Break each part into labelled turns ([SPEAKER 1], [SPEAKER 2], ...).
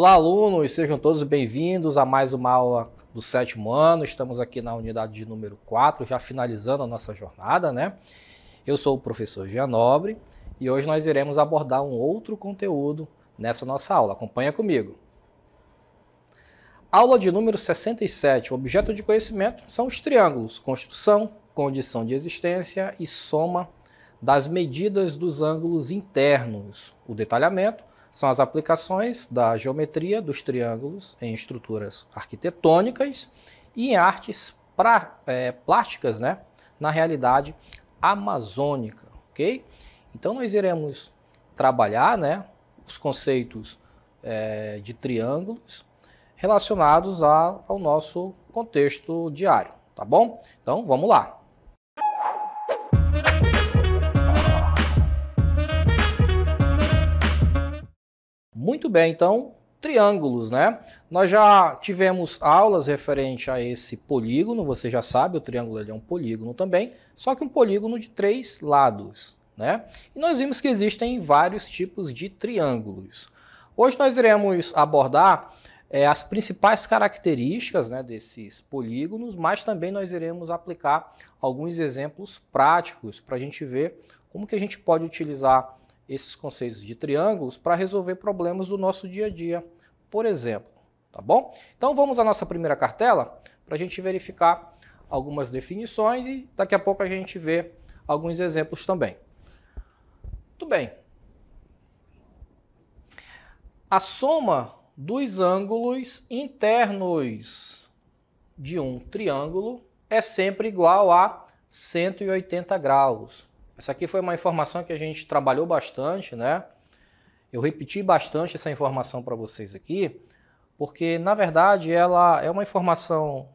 [SPEAKER 1] Olá, alunos, sejam todos bem-vindos a mais uma aula do sétimo ano. Estamos aqui na unidade de número 4, já finalizando a nossa jornada, né? Eu sou o professor Jean Nobre e hoje nós iremos abordar um outro conteúdo nessa nossa aula. Acompanha comigo. Aula de número 67. O objeto de conhecimento são os triângulos: construção, condição de existência e soma das medidas dos ângulos internos. O detalhamento são as aplicações da geometria dos triângulos em estruturas arquitetônicas e em artes pra, é, plásticas, né? na realidade amazônica, ok? Então nós iremos trabalhar né, os conceitos é, de triângulos relacionados a, ao nosso contexto diário, tá bom? Então vamos lá. Muito bem, então, triângulos, né? Nós já tivemos aulas referente a esse polígono, você já sabe, o triângulo é um polígono também, só que um polígono de três lados, né? E nós vimos que existem vários tipos de triângulos. Hoje nós iremos abordar é, as principais características né, desses polígonos, mas também nós iremos aplicar alguns exemplos práticos para a gente ver como que a gente pode utilizar esses conceitos de triângulos para resolver problemas do nosso dia a dia, por exemplo. Tá bom? Então vamos à nossa primeira cartela para a gente verificar algumas definições e daqui a pouco a gente vê alguns exemplos também. Muito bem. A soma dos ângulos internos de um triângulo é sempre igual a 180 graus. Essa aqui foi uma informação que a gente trabalhou bastante, né? Eu repeti bastante essa informação para vocês aqui, porque na verdade ela é uma informação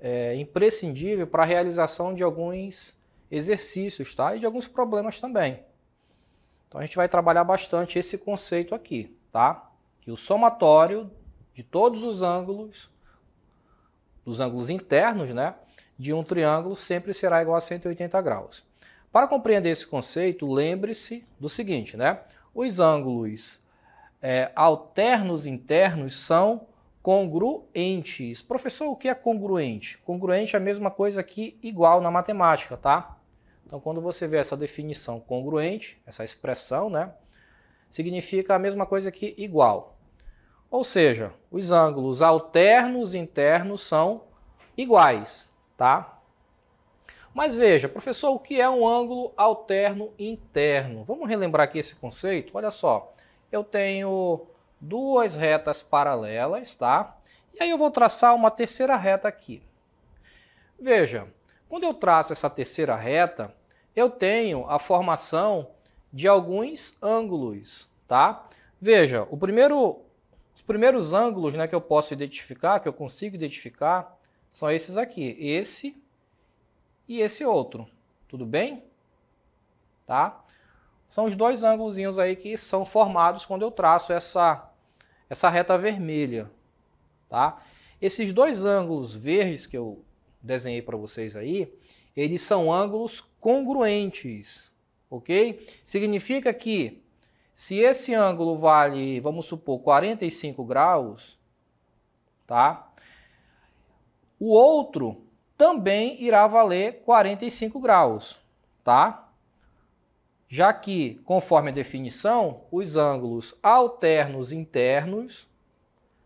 [SPEAKER 1] é, imprescindível para a realização de alguns exercícios, tá? E de alguns problemas também. Então a gente vai trabalhar bastante esse conceito aqui, tá? Que o somatório de todos os ângulos, dos ângulos internos, né? De um triângulo sempre será igual a 180 graus. Para compreender esse conceito, lembre-se do seguinte, né? Os ângulos é, alternos internos são congruentes. Professor, o que é congruente? Congruente é a mesma coisa que igual na matemática, tá? Então, quando você vê essa definição congruente, essa expressão, né? Significa a mesma coisa que igual. Ou seja, os ângulos alternos internos são iguais, tá? Mas veja, professor, o que é um ângulo alterno interno? Vamos relembrar aqui esse conceito? Olha só, eu tenho duas retas paralelas, tá? E aí eu vou traçar uma terceira reta aqui. Veja, quando eu traço essa terceira reta, eu tenho a formação de alguns ângulos, tá? Veja, o primeiro, os primeiros ângulos né, que eu posso identificar, que eu consigo identificar, são esses aqui. Esse e esse outro. Tudo bem? Tá? São os dois ângulos aí que são formados quando eu traço essa, essa reta vermelha. Tá? Esses dois ângulos verdes que eu desenhei para vocês aí, eles são ângulos congruentes, ok? Significa que se esse ângulo vale, vamos supor, 45 graus, tá? O outro também irá valer 45 graus, tá? Já que, conforme a definição, os ângulos alternos internos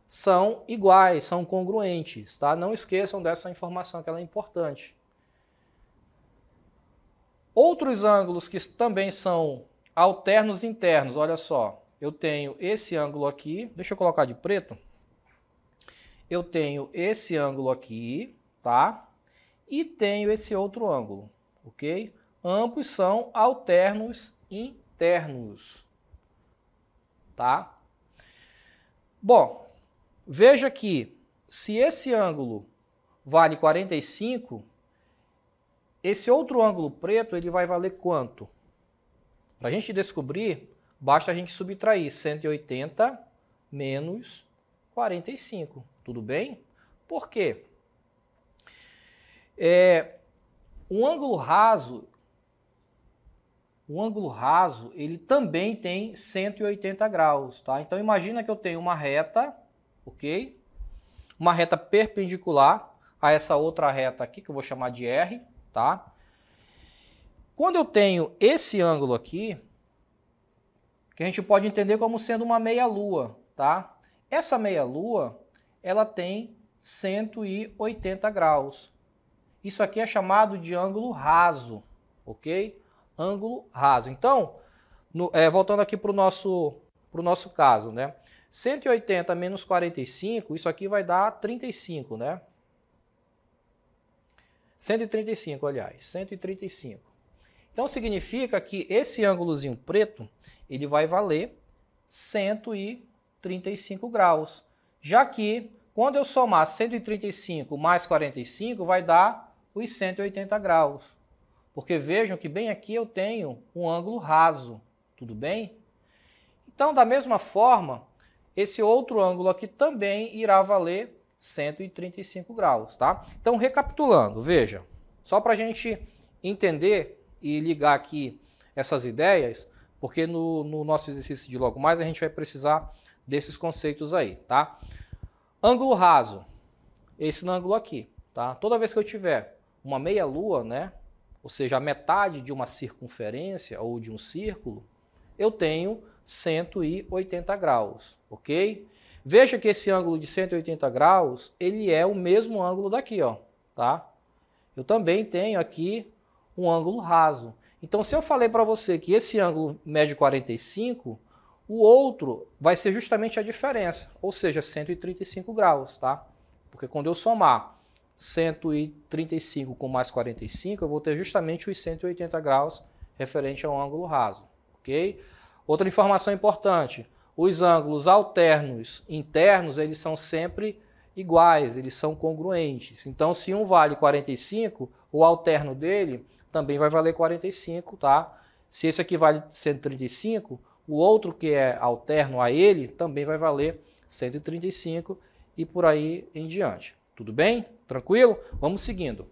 [SPEAKER 1] são iguais, são congruentes, tá? Não esqueçam dessa informação que ela é importante. Outros ângulos que também são alternos internos, olha só, eu tenho esse ângulo aqui, deixa eu colocar de preto. Eu tenho esse ângulo aqui, tá? e tenho esse outro ângulo, ok? Ambos são alternos internos, tá? Bom, veja que se esse ângulo vale 45, esse outro ângulo preto ele vai valer quanto? Para a gente descobrir, basta a gente subtrair 180 menos 45, tudo bem? Por quê? É, um ângulo raso, o ângulo raso, ele também tem 180 graus, tá? Então imagina que eu tenho uma reta, ok? Uma reta perpendicular a essa outra reta aqui, que eu vou chamar de R, tá? Quando eu tenho esse ângulo aqui, que a gente pode entender como sendo uma meia-lua, tá? Essa meia-lua, ela tem 180 graus. Isso aqui é chamado de ângulo raso, ok? Ângulo raso. Então, no, é, voltando aqui para o nosso, nosso caso, né? 180 menos 45, isso aqui vai dar 35, né? 135, aliás, 135. Então significa que esse ângulozinho preto, ele vai valer 135 graus. Já que quando eu somar 135 mais 45 vai dar os 180 graus. Porque vejam que bem aqui eu tenho um ângulo raso, tudo bem? Então, da mesma forma, esse outro ângulo aqui também irá valer 135 graus, tá? Então, recapitulando, veja, só para a gente entender e ligar aqui essas ideias, porque no, no, nosso exercício de logo mais a gente vai precisar desses conceitos aí, tá? Ângulo raso, esse ângulo aqui, tá? Toda vez que eu tiver uma meia-lua, né? ou seja, a metade de uma circunferência ou de um círculo, eu tenho 180 graus, ok? Veja que esse ângulo de 180 graus, ele é o mesmo ângulo daqui, ó, tá? Eu também tenho aqui um ângulo raso. Então, se eu falei para você que esse ângulo mede 45, o outro vai ser justamente a diferença, ou seja, 135 graus, tá? Porque quando eu somar 135 com mais 45, eu vou ter justamente os 180 graus referente a um ângulo raso, ok? Outra informação importante, os ângulos alternos internos, eles são sempre iguais, eles são congruentes. Então, se um vale 45, o alterno dele também vai valer 45, tá? Se esse aqui vale 135, o outro que é alterno a ele também vai valer 135 e por aí em diante. Tudo bem? Tranquilo? Vamos seguindo.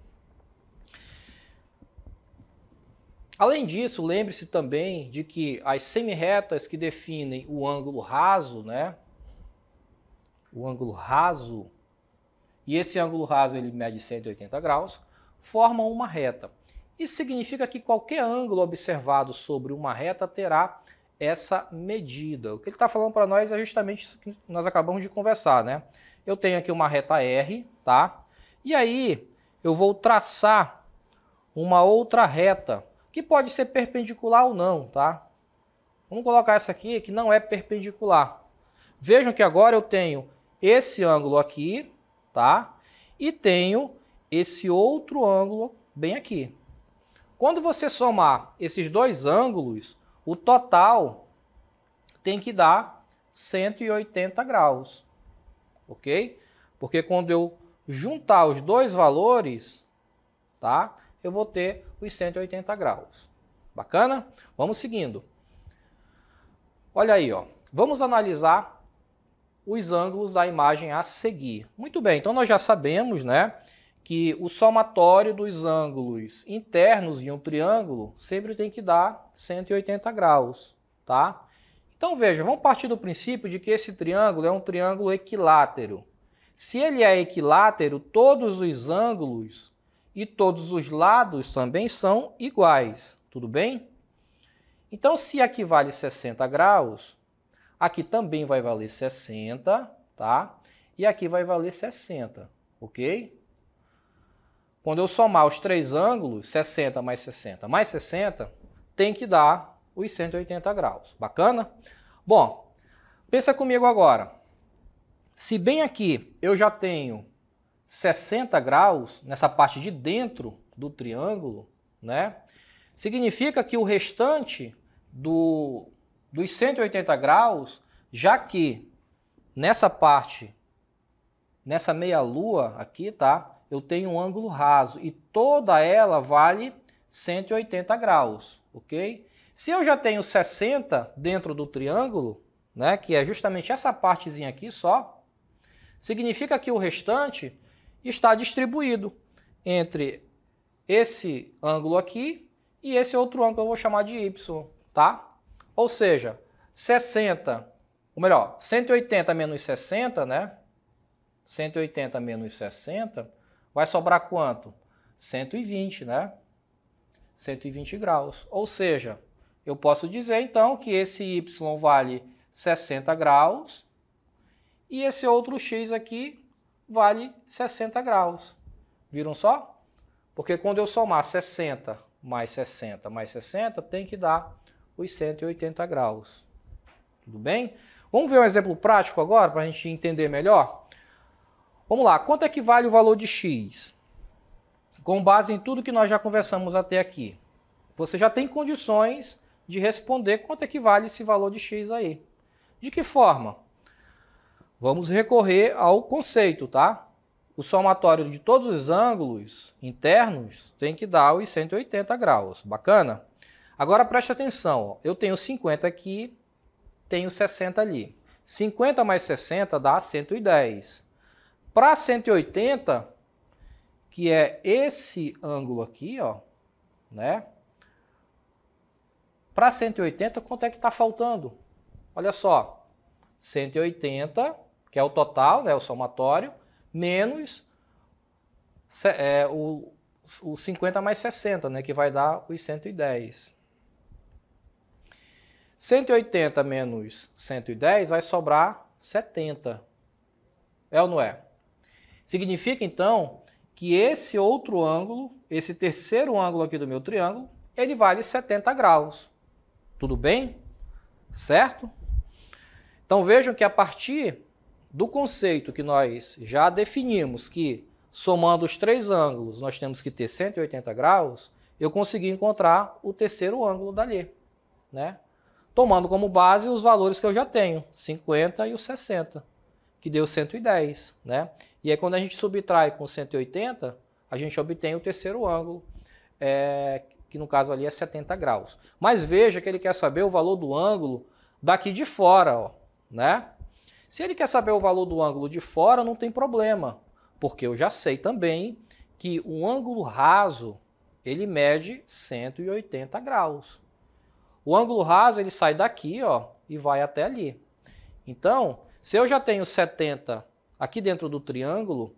[SPEAKER 1] Além disso, lembre-se também de que as semirretas que definem o ângulo raso, né? O ângulo raso, e esse ângulo raso ele mede 180 graus, formam uma reta. Isso significa que qualquer ângulo observado sobre uma reta terá essa medida. O que ele está falando para nós é justamente isso que nós acabamos de conversar, né? Eu tenho aqui uma reta R, tá? E aí eu vou traçar uma outra reta, que pode ser perpendicular ou não, tá? Vamos colocar essa aqui, que não é perpendicular. Vejam que agora eu tenho esse ângulo aqui, tá? E tenho esse outro ângulo bem aqui. Quando você somar esses dois ângulos, o total tem que dar 180 graus, ok? Porque quando eu juntar os dois valores, tá? Eu vou ter os 180 graus. Bacana? Vamos seguindo. Olha aí, ó. Vamos analisar os ângulos da imagem a seguir. Muito bem, então nós já sabemos, né, que o somatório dos ângulos internos de um triângulo sempre tem que dar 180 graus, tá? Então veja, vamos partir do princípio de que esse triângulo é um triângulo equilátero. Se ele é equilátero, todos os ângulos e todos os lados também são iguais, tudo bem? Então, se aqui vale 60 graus, aqui também vai valer 60, tá? E aqui vai valer 60, ok? Quando eu somar os três ângulos, 60 mais 60 mais 60, tem que dar os 180 graus. Bacana? Bom, pensa comigo agora. Se bem aqui eu já tenho 60 graus nessa parte de dentro do triângulo, né? Significa que o restante do, dos 180 graus, já que nessa parte, nessa meia lua aqui, tá? Eu tenho um ângulo raso e toda ela vale 180 graus, ok? Se eu já tenho 60 dentro do triângulo, né? Que é justamente essa partezinha aqui só, significa que o restante está distribuído entre esse ângulo aqui e esse outro ângulo que eu vou chamar de y, tá? Ou seja, 60, ou melhor, 180 menos 60, né? 180 menos 60 vai sobrar quanto? 120, né? 120 graus. Ou seja, eu posso dizer então que esse y vale 60 graus e esse outro x aqui vale 60 graus. Viram só? Porque quando eu somar 60 mais 60 mais 60, tem que dar os 180 graus. Tudo bem? Vamos ver um exemplo prático agora para a gente entender melhor? Vamos lá, quanto é que vale o valor de x? Com base em tudo que nós já conversamos até aqui. Você já tem condições de responder quanto é que vale esse valor de x aí. De que forma? Vamos recorrer ao conceito, tá? O somatório de todos os ângulos internos tem que dar os 180 graus. Bacana? Agora preste atenção, ó. eu tenho 50 aqui, tenho 60 ali. 50 mais 60 dá 110. Para 180, que é esse ângulo aqui, ó, né? Para 180, quanto é que está faltando? Olha só, 180 que é o total, né, o somatório, menos é, o, o 50 mais 60, né, que vai dar os 110. 180 menos 110 vai sobrar 70. É ou não é? Significa, então, que esse outro ângulo, esse terceiro ângulo aqui do meu triângulo, ele vale 70 graus. Tudo bem? Certo? Então vejam que a partir do conceito que nós já definimos que, somando os três ângulos, nós temos que ter 180 graus, eu consegui encontrar o terceiro ângulo dali, né? Tomando como base os valores que eu já tenho, 50 e o 60, que deu 110, né? E aí quando a gente subtrai com 180, a gente obtém o terceiro ângulo, é, que no caso ali é 70 graus. Mas veja que ele quer saber o valor do ângulo daqui de fora, ó, né? Se ele quer saber o valor do ângulo de fora, não tem problema, porque eu já sei também que o ângulo raso ele mede 180 graus. O ângulo raso ele sai daqui ó, e vai até ali. Então, se eu já tenho 70 aqui dentro do triângulo,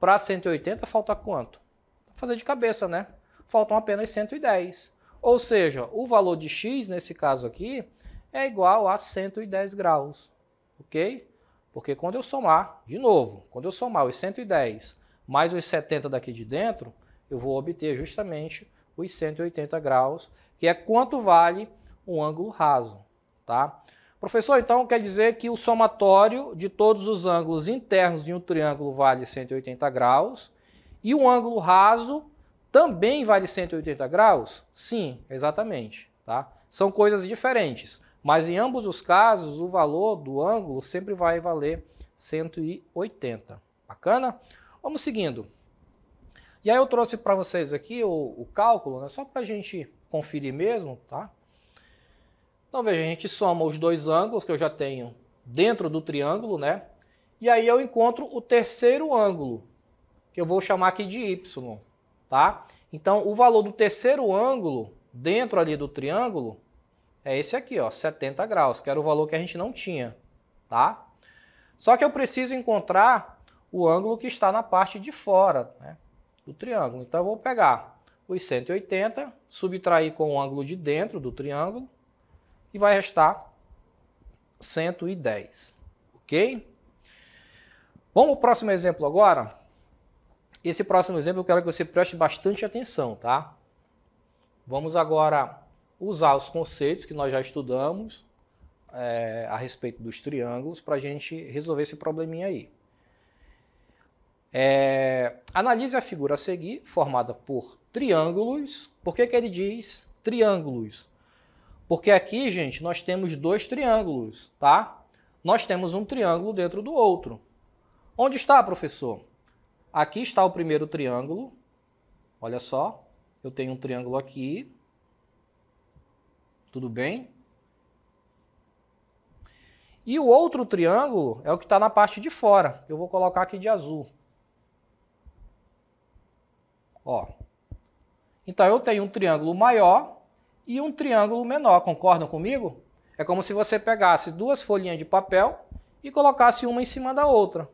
[SPEAKER 1] para 180 falta quanto? Vou fazer de cabeça, né? Faltam apenas 110. Ou seja, o valor de x, nesse caso aqui, é igual a 110 graus, ok? Porque quando eu somar, de novo, quando eu somar os 110 mais os 70 daqui de dentro, eu vou obter justamente os 180 graus, que é quanto vale um ângulo raso, tá? Professor, então quer dizer que o somatório de todos os ângulos internos de um triângulo vale 180 graus e um ângulo raso também vale 180 graus? Sim, exatamente, tá? São coisas diferentes. Mas em ambos os casos, o valor do ângulo sempre vai valer 180. Bacana? Vamos seguindo. E aí eu trouxe para vocês aqui o, o cálculo, né? só para a gente conferir mesmo, tá? Então veja, a gente soma os dois ângulos que eu já tenho dentro do triângulo, né? E aí eu encontro o terceiro ângulo, que eu vou chamar aqui de y, tá? Então o valor do terceiro ângulo dentro ali do triângulo é esse aqui, ó, 70 graus, que era o valor que a gente não tinha, tá? Só que eu preciso encontrar o ângulo que está na parte de fora né, do triângulo. Então eu vou pegar os 180, subtrair com o ângulo de dentro do triângulo e vai restar 110, ok? Vamos o próximo exemplo agora? Esse próximo exemplo eu quero que você preste bastante atenção, tá? Vamos agora usar os conceitos que nós já estudamos é, a respeito dos triângulos para a gente resolver esse probleminha aí. É, analise a figura a seguir, formada por triângulos. Por que, que ele diz triângulos? Porque aqui, gente, nós temos dois triângulos, tá? Nós temos um triângulo dentro do outro. Onde está, professor? Aqui está o primeiro triângulo. Olha só, eu tenho um triângulo aqui, tudo bem? E o outro triângulo é o que está na parte de fora. Eu vou colocar aqui de azul. Ó. Então eu tenho um triângulo maior e um triângulo menor, concordam comigo? É como se você pegasse duas folhinhas de papel e colocasse uma em cima da outra.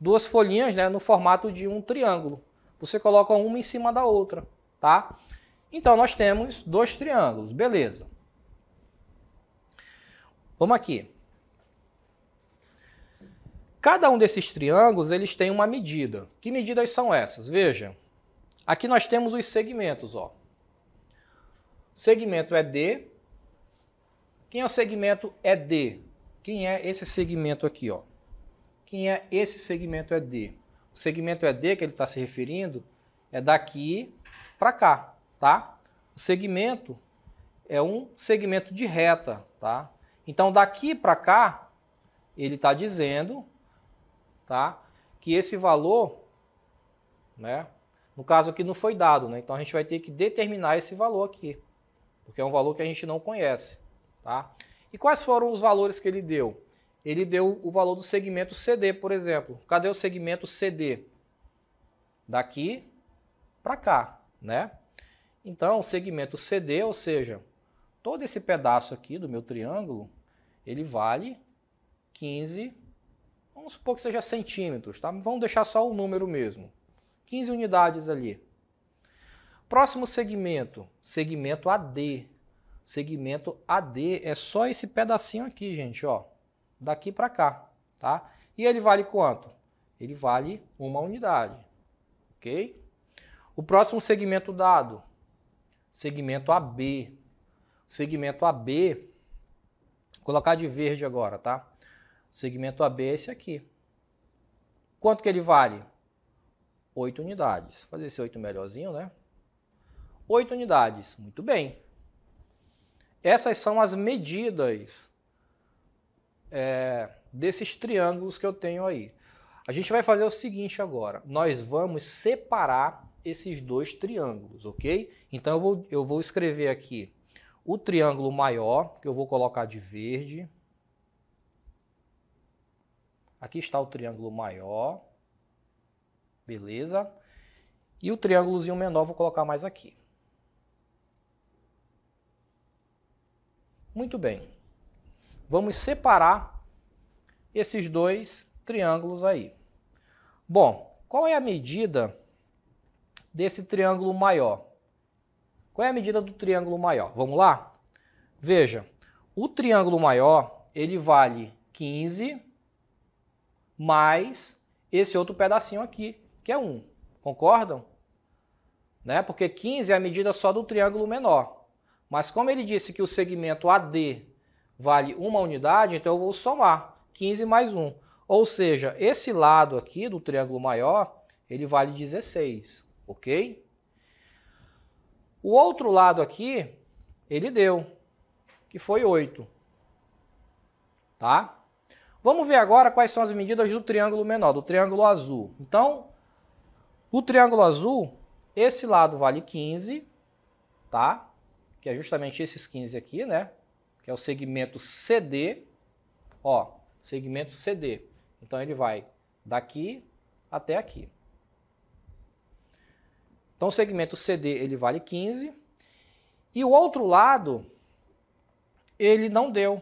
[SPEAKER 1] Duas folhinhas né, no formato de um triângulo. Você coloca uma em cima da outra, tá? Então nós temos dois triângulos, beleza. Vamos aqui. Cada um desses triângulos, eles têm uma medida. Que medidas são essas? Veja, aqui nós temos os segmentos. Ó. O segmento é D. Quem é o segmento é D? Quem é esse segmento aqui? Ó? Quem é esse segmento é D? O segmento é D que ele está se referindo é daqui para cá, tá? O segmento é um segmento de reta, tá? Então, daqui para cá, ele está dizendo tá, que esse valor, né, no caso aqui não foi dado, né, então a gente vai ter que determinar esse valor aqui, porque é um valor que a gente não conhece. Tá? E quais foram os valores que ele deu? Ele deu o valor do segmento CD, por exemplo. Cadê o segmento CD? Daqui para cá, né? Então, o segmento CD, ou seja, todo esse pedaço aqui do meu triângulo, ele vale 15, vamos supor que seja centímetros, tá? Vamos deixar só o número mesmo. 15 unidades ali. Próximo segmento, segmento AD. Segmento AD é só esse pedacinho aqui, gente, ó. Daqui para cá, tá? E ele vale quanto? Ele vale uma unidade, ok? O próximo segmento dado, segmento AB segmento AB, colocar de verde agora, tá? Segmento AB é esse aqui. Quanto que ele vale? 8 unidades. Fazer esse 8 melhorzinho, né? 8 unidades, muito bem. Essas são as medidas é, desses triângulos que eu tenho aí. A gente vai fazer o seguinte agora. Nós vamos separar esses dois triângulos, ok? Então eu vou, eu vou escrever aqui o triângulo maior, que eu vou colocar de verde. Aqui está o triângulo maior. Beleza? E o triângulozinho menor vou colocar mais aqui. Muito bem. Vamos separar esses dois triângulos aí. Bom, qual é a medida desse triângulo maior? Qual é a medida do triângulo maior? Vamos lá? Veja, o triângulo maior, ele vale 15 mais esse outro pedacinho aqui, que é 1. Concordam? Né? Porque 15 é a medida só do triângulo menor. Mas como ele disse que o segmento AD vale uma unidade, então eu vou somar 15 mais 1. Ou seja, esse lado aqui do triângulo maior, ele vale 16, ok? O outro lado aqui, ele deu, que foi 8. Tá? Vamos ver agora quais são as medidas do triângulo menor, do triângulo azul. Então, o triângulo azul, esse lado vale 15, tá? Que é justamente esses 15 aqui, né? Que é o segmento CD, ó, segmento CD. Então ele vai daqui até aqui. Então o segmento CD ele vale 15 e o outro lado ele não deu.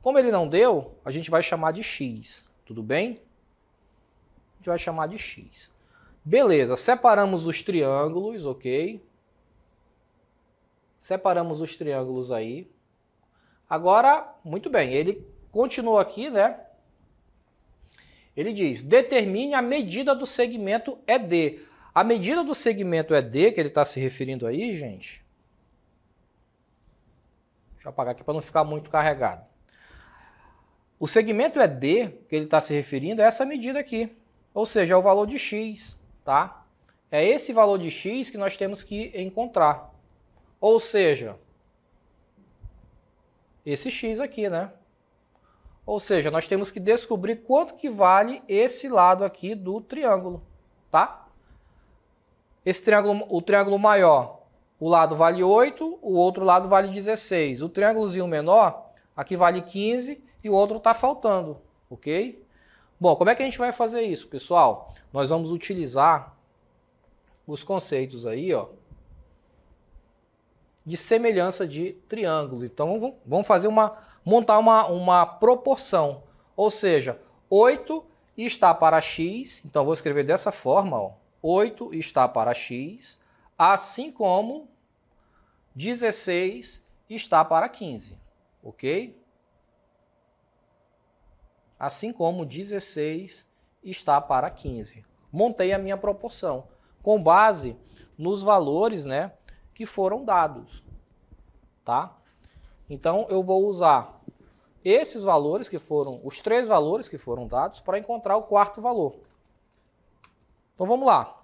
[SPEAKER 1] Como ele não deu, a gente vai chamar de X, tudo bem? A gente vai chamar de X. Beleza, separamos os triângulos, ok? Separamos os triângulos aí. Agora, muito bem, ele continua aqui, né? Ele diz, determine a medida do segmento ED. A medida do segmento é D, que ele está se referindo aí, gente. Deixa eu apagar aqui para não ficar muito carregado. O segmento é D, que ele está se referindo é essa medida aqui, ou seja, é o valor de x, tá? É esse valor de x que nós temos que encontrar. Ou seja, esse x aqui, né? Ou seja, nós temos que descobrir quanto que vale esse lado aqui do triângulo, tá? Esse triângulo, o triângulo maior, o lado vale 8, o outro lado vale 16. O triângulozinho menor, aqui vale 15 e o outro está faltando, ok? Bom, como é que a gente vai fazer isso, pessoal? Nós vamos utilizar os conceitos aí, ó, de semelhança de triângulo. Então vamos fazer uma montar uma, uma proporção, ou seja, 8 está para x, então vou escrever dessa forma, ó. 8 está para x, assim como 16 está para 15, ok? Assim como 16 está para 15. Montei a minha proporção com base nos valores né, que foram dados, tá? Então, eu vou usar esses valores que foram, os três valores que foram dados, para encontrar o quarto valor. Então vamos lá.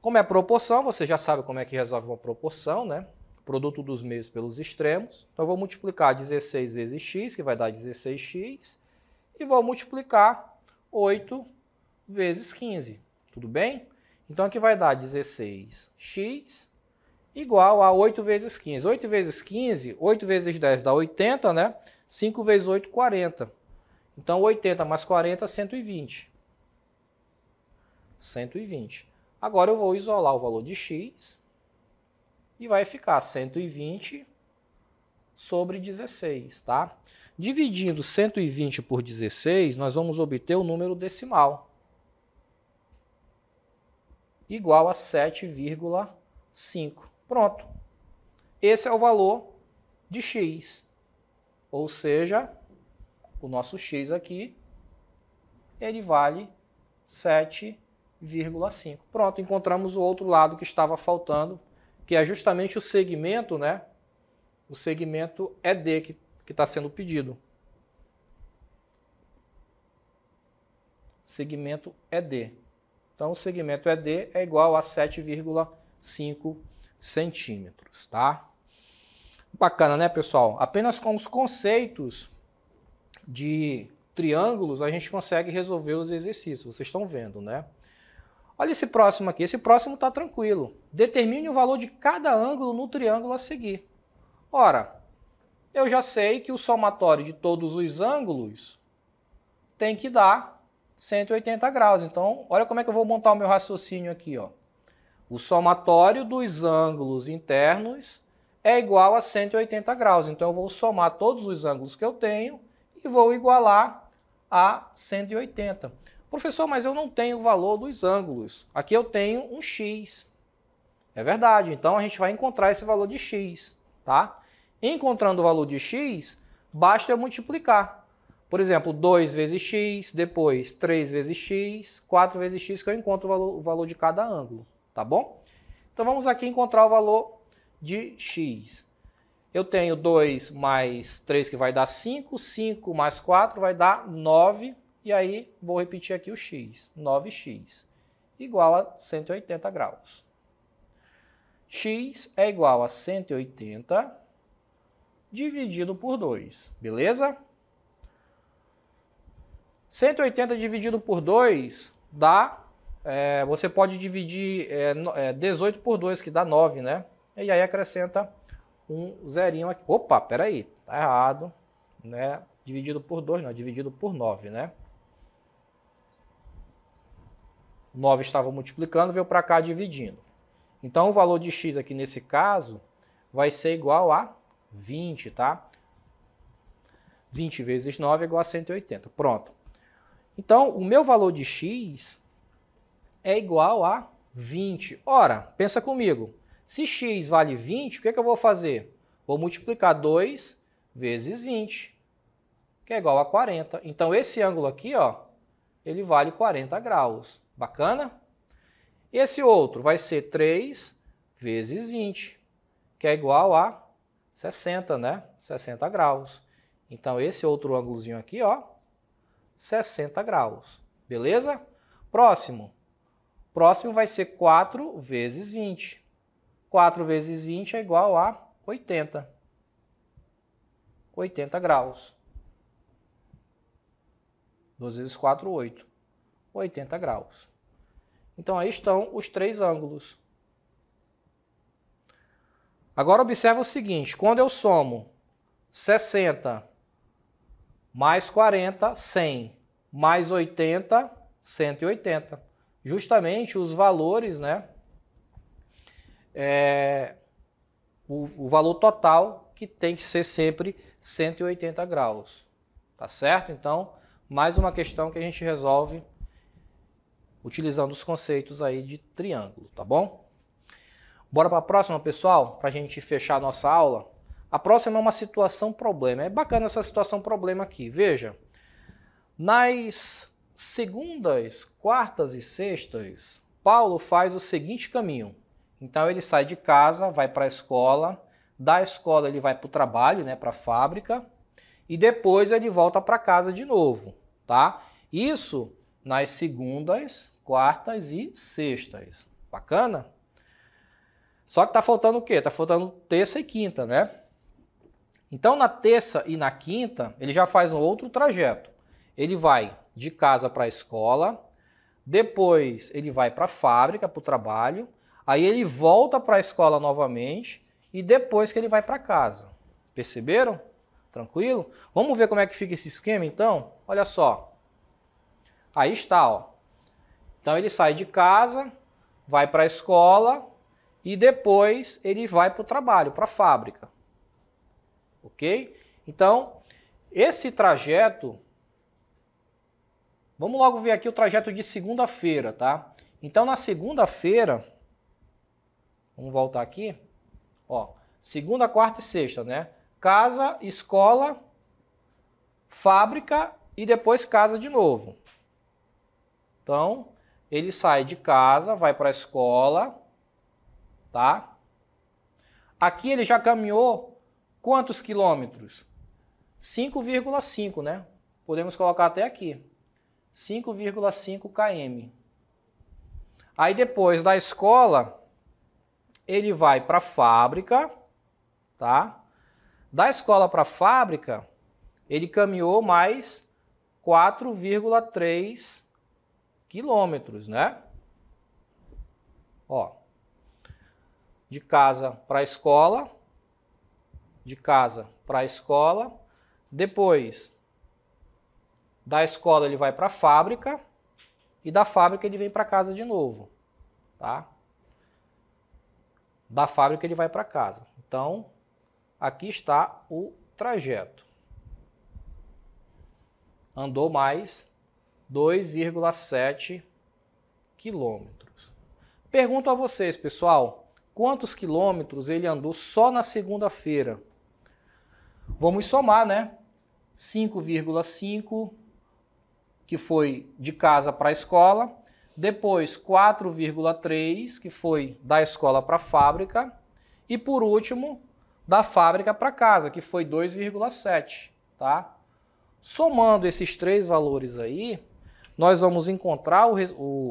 [SPEAKER 1] Como é proporção, você já sabe como é que resolve uma proporção, né? Produto dos meios pelos extremos. Então eu vou multiplicar 16 vezes x, que vai dar 16x, e vou multiplicar 8 vezes 15, tudo bem? Então aqui vai dar 16x igual a 8 vezes 15. 8 vezes 15, 8 vezes 10 dá 80, né? 5 vezes 8, 40. Então 80 mais 40, 120. 120. Agora eu vou isolar o valor de x e vai ficar 120 sobre 16, tá? Dividindo 120 por 16, nós vamos obter o número decimal, igual a 7,5. Pronto. Esse é o valor de x, ou seja, o nosso x aqui, ele vale 7,5. 0,5. Pronto, encontramos o outro lado que estava faltando, que é justamente o segmento, né? O segmento ED que está sendo pedido. Segmento ED. Então, o segmento ED é igual a 7,5 centímetros, tá? Bacana, né, pessoal? Apenas com os conceitos de triângulos, a gente consegue resolver os exercícios. Vocês estão vendo, né? Olha esse próximo aqui. Esse próximo está tranquilo. Determine o valor de cada ângulo no triângulo a seguir. Ora, eu já sei que o somatório de todos os ângulos tem que dar 180 graus. Então, olha como é que eu vou montar o meu raciocínio aqui. Ó. O somatório dos ângulos internos é igual a 180 graus. Então, eu vou somar todos os ângulos que eu tenho e vou igualar a 180. Professor, mas eu não tenho o valor dos ângulos. Aqui eu tenho um x. É verdade. Então a gente vai encontrar esse valor de x, tá? Encontrando o valor de x, basta eu multiplicar. Por exemplo, 2 vezes x, depois 3 vezes x, 4 vezes x, que eu encontro o valor, o valor de cada ângulo, tá bom? Então vamos aqui encontrar o valor de x. Eu tenho 2 mais 3 que vai dar 5, 5 mais 4 vai dar 9 e aí, vou repetir aqui o x, 9x, igual a 180 graus. x é igual a 180 dividido por 2, beleza? 180 dividido por 2 dá... É, você pode dividir é, 18 é, por 2, que dá 9, né? E aí acrescenta um zerinho aqui. Opa, peraí, tá errado, né? Dividido por 2, não, dividido por 9, né? 9 estava multiplicando, veio para cá dividindo. Então, o valor de x aqui nesse caso vai ser igual a 20, tá? 20 vezes 9 é igual a 180. Pronto. Então, o meu valor de x é igual a 20. Ora, pensa comigo. Se x vale 20, o que, é que eu vou fazer? Vou multiplicar 2 vezes 20, que é igual a 40. Então, esse ângulo aqui, ó, ele vale 40 graus. Bacana? Esse outro vai ser 3 vezes 20, que é igual a 60, né? 60 graus. Então, esse outro ângulozinho aqui, ó, 60 graus. Beleza? Próximo. Próximo vai ser 4 vezes 20. 4 vezes 20 é igual a 80. 80 graus. 2 vezes 4, 8. 80 graus. Então aí estão os três ângulos. Agora observa o seguinte, quando eu somo 60 mais 40, 100, mais 80, 180. Justamente os valores, né? É, o, o valor total que tem que ser sempre 180 graus. Tá certo? Então, mais uma questão que a gente resolve utilizando os conceitos aí de triângulo, tá bom? Bora para a próxima, pessoal, para a gente fechar a nossa aula. A próxima é uma situação problema. É bacana essa situação problema aqui. Veja, nas segundas, quartas e sextas, Paulo faz o seguinte caminho. Então ele sai de casa, vai para a escola, da escola ele vai para o trabalho, né, para a fábrica, e depois ele volta para casa de novo, tá? Isso nas segundas, quartas e sextas. Bacana? Só que tá faltando o quê? Tá faltando terça e quinta, né? Então na terça e na quinta, ele já faz um outro trajeto. Ele vai de casa para a escola, depois ele vai para a fábrica, para o trabalho, aí ele volta para a escola novamente e depois que ele vai para casa. Perceberam? Tranquilo? Vamos ver como é que fica esse esquema então? Olha só. Aí está, ó. Então ele sai de casa, vai para a escola e depois ele vai para o trabalho, para a fábrica. Ok? Então, esse trajeto. Vamos logo ver aqui o trajeto de segunda-feira, tá? Então, na segunda-feira. Vamos voltar aqui. Ó, segunda, quarta e sexta, né? Casa, escola, fábrica e depois casa de novo. Então, ele sai de casa, vai para a escola, tá? Aqui ele já caminhou quantos quilômetros? 5,5, né? Podemos colocar até aqui. 5,5 km. Aí depois da escola, ele vai para a fábrica, tá? Da escola para a fábrica, ele caminhou mais 4,3 quilômetros, né? Ó, de casa para a escola, de casa para a escola, depois da escola ele vai para a fábrica e da fábrica ele vem para casa de novo, tá? Da fábrica ele vai para casa. Então, aqui está o trajeto. Andou mais 2,7 quilômetros. Pergunto a vocês, pessoal, quantos quilômetros ele andou só na segunda-feira? Vamos somar, né? 5,5, que foi de casa para a escola. Depois, 4,3, que foi da escola para a fábrica. E por último, da fábrica para casa, que foi 2,7, tá? Somando esses três valores aí, nós vamos encontrar o,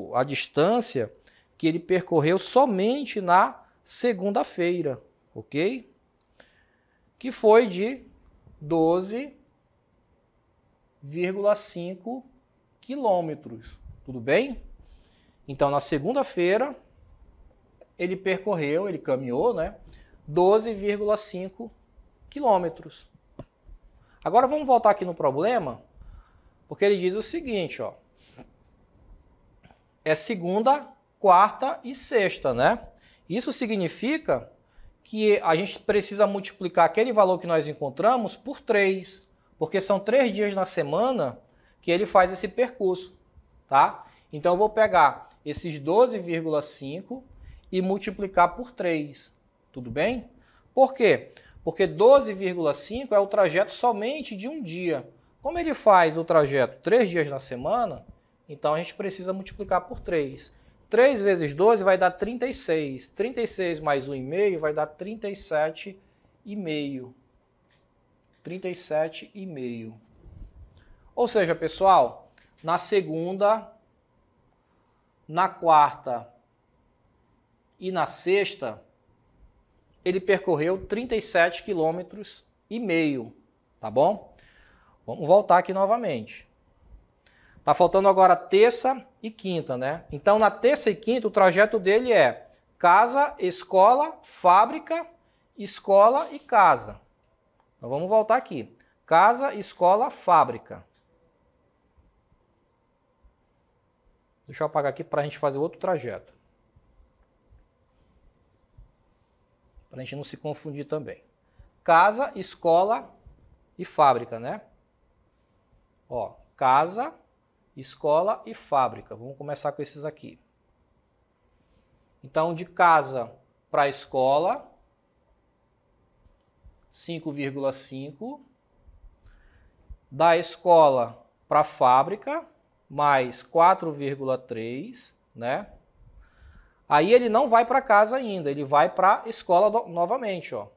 [SPEAKER 1] o, a distância que ele percorreu somente na segunda-feira, ok? Que foi de 12,5 quilômetros, tudo bem? Então, na segunda-feira, ele percorreu, ele caminhou, né? 12,5 quilômetros. Agora vamos voltar aqui no problema, porque ele diz o seguinte, ó é segunda, quarta e sexta, né? Isso significa que a gente precisa multiplicar aquele valor que nós encontramos por 3, porque são três dias na semana que ele faz esse percurso, tá? Então eu vou pegar esses 12,5 e multiplicar por 3, tudo bem? Por quê? Porque 12,5 é o trajeto somente de um dia. Como ele faz o trajeto três dias na semana, então a gente precisa multiplicar por 3. 3 vezes 12 vai dar 36. 36 mais 1,5 vai dar 37,5. 37,5. Ou seja, pessoal, na segunda, na quarta e na sexta, ele percorreu 37 quilômetros e meio, tá bom? Vamos voltar aqui novamente. Tá faltando agora terça e quinta, né? Então na terça e quinta o trajeto dele é casa, escola, fábrica, escola e casa. Então vamos voltar aqui. Casa, escola, fábrica. Deixa eu apagar aqui para a gente fazer outro trajeto. Para a gente não se confundir também. Casa, escola e fábrica, né? Ó, casa, escola e fábrica. Vamos começar com esses aqui. Então, de casa para escola, 5,5. Da escola para a fábrica, mais 4,3, né? Aí ele não vai para casa ainda, ele vai para a escola novamente, ó.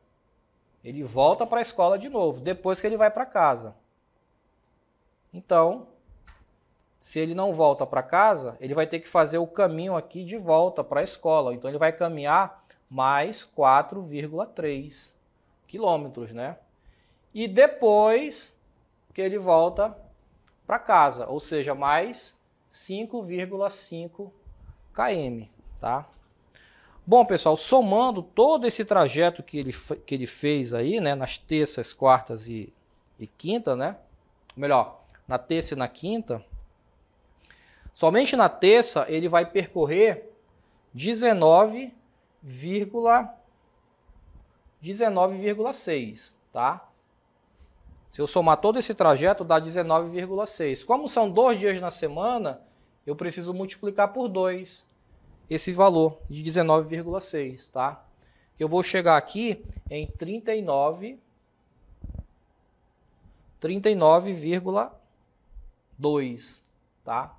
[SPEAKER 1] Ele volta para a escola de novo, depois que ele vai para casa. Então, se ele não volta para casa, ele vai ter que fazer o caminho aqui de volta para a escola. Então ele vai caminhar mais 4,3 quilômetros, né? E depois que ele volta para casa, ou seja, mais 5,5 km, tá? Bom, pessoal, somando todo esse trajeto que ele, que ele fez aí, né, nas terças, quartas e, e quinta, né? Melhor, na terça e na quinta, Somente na terça ele vai percorrer 19,6, 19, tá? Se eu somar todo esse trajeto, dá 19,6. Como são dois dias na semana, eu preciso multiplicar por 2 esse valor de 19,6, tá? Eu vou chegar aqui em 39, 39,2, tá?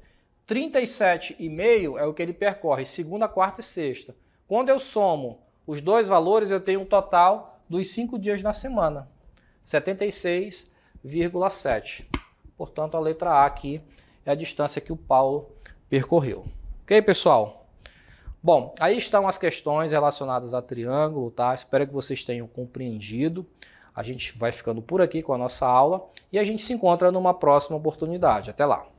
[SPEAKER 1] 37,5 é o que ele percorre segunda, quarta e sexta. Quando eu somo os dois valores, eu tenho um total dos cinco dias na semana, 76,7. Portanto, a letra A aqui é a distância que o Paulo percorreu. Ok, pessoal? Bom, aí estão as questões relacionadas a triângulo, tá? Espero que vocês tenham compreendido. A gente vai ficando por aqui com a nossa aula e a gente se encontra numa próxima oportunidade. Até lá!